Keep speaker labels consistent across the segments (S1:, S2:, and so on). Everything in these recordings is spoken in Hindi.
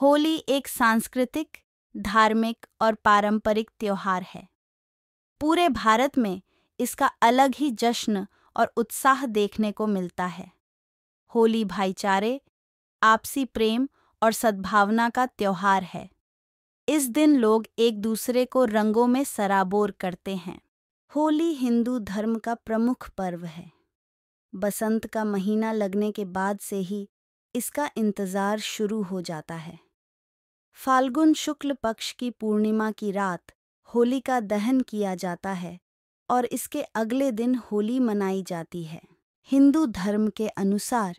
S1: होली एक सांस्कृतिक धार्मिक और पारंपरिक त्यौहार है पूरे भारत में इसका अलग ही जश्न और उत्साह देखने को मिलता है होली भाईचारे आपसी प्रेम और सद्भावना का त्यौहार है इस दिन लोग एक दूसरे को रंगों में सराबोर करते हैं होली हिंदू धर्म का प्रमुख पर्व है बसंत का महीना लगने के बाद से ही इसका इंतज़ार शुरू हो जाता है फाल्गुन शुक्ल पक्ष की पूर्णिमा की रात होली का दहन किया जाता है और इसके अगले दिन होली मनाई जाती है हिंदू धर्म के अनुसार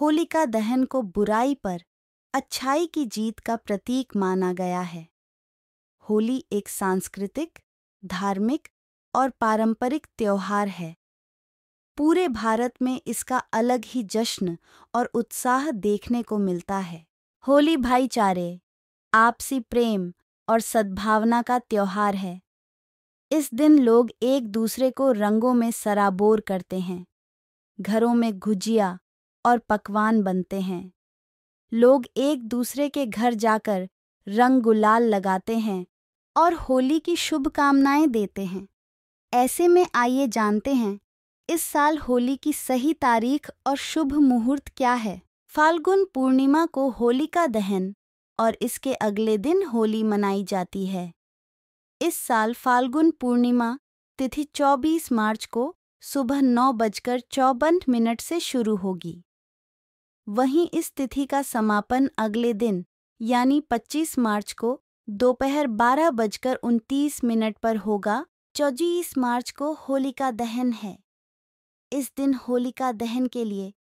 S1: होलिका दहन को बुराई पर अच्छाई की जीत का प्रतीक माना गया है होली एक सांस्कृतिक धार्मिक और पारंपरिक त्यौहार है पूरे भारत में इसका अलग ही जश्न और उत्साह देखने को मिलता है होली भाईचारे आपसी प्रेम और सद्भावना का त्यौहार है इस दिन लोग एक दूसरे को रंगों में सराबोर करते हैं घरों में गुजिया और पकवान बनते हैं लोग एक दूसरे के घर जाकर रंग गुलाल लगाते हैं और होली की शुभकामनाएं देते हैं ऐसे में आइए जानते हैं इस साल होली की सही तारीख और शुभ मुहूर्त क्या है फाल्गुन पूर्णिमा को होलिका दहन और इसके अगले दिन होली मनाई जाती है इस साल फाल्गुन पूर्णिमा तिथि 24 मार्च को सुबह नौ बजकर चौबन मिनट से शुरू होगी वहीं इस तिथि का समापन अगले दिन यानी 25 मार्च को दोपहर बारह बजकर उनतीस मिनट पर होगा चौबीस मार्च को होलिका दहन है इस दिन होलिका दहन के लिए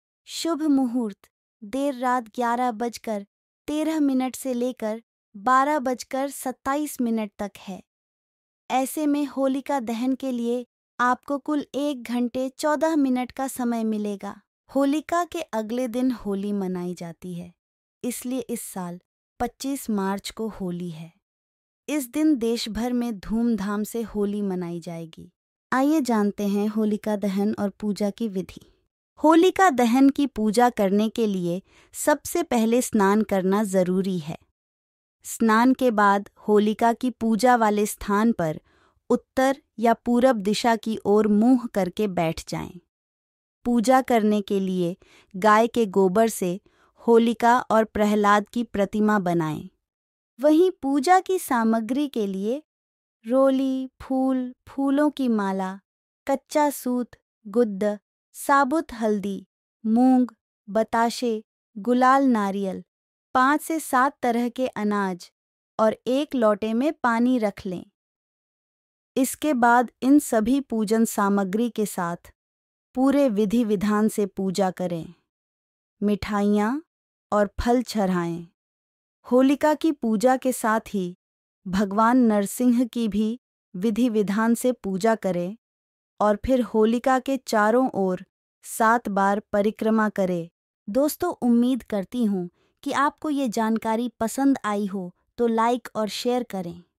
S1: शुभ मुहूर्त देर रात ग्यारह बजकर तेरह मिनट से लेकर बारह बजकर सत्ताईस मिनट तक है ऐसे में होलिका दहन के लिए आपको कुल एक घंटे चौदह मिनट का समय मिलेगा होलिका के अगले दिन होली मनाई जाती है इसलिए इस साल 25 मार्च को होली है इस दिन देश भर में धूमधाम से होली मनाई जाएगी आइए जानते हैं होलिका दहन और पूजा की विधि होलिका दहन की पूजा करने के लिए सबसे पहले स्नान करना जरूरी है स्नान के बाद होलिका की पूजा वाले स्थान पर उत्तर या पूरब दिशा की ओर मुंह करके बैठ जाएं। पूजा करने के लिए गाय के गोबर से होलिका और प्रहलाद की प्रतिमा बनाएं। वहीं पूजा की सामग्री के लिए रोली फूल फूलों की माला कच्चा सूत गुद्द साबुत हल्दी मूंग बताशे गुलाल नारियल पाँच से सात तरह के अनाज और एक लोटे में पानी रख लें इसके बाद इन सभी पूजन सामग्री के साथ पूरे विधि विधान से पूजा करें मिठाइयाँ और फल चढ़ाएं होलिका की पूजा के साथ ही भगवान नरसिंह की भी विधि विधान से पूजा करें और फिर होलिका के चारों ओर सात बार परिक्रमा करें दोस्तों उम्मीद करती हूँ कि आपको ये जानकारी पसंद आई हो तो लाइक और शेयर करें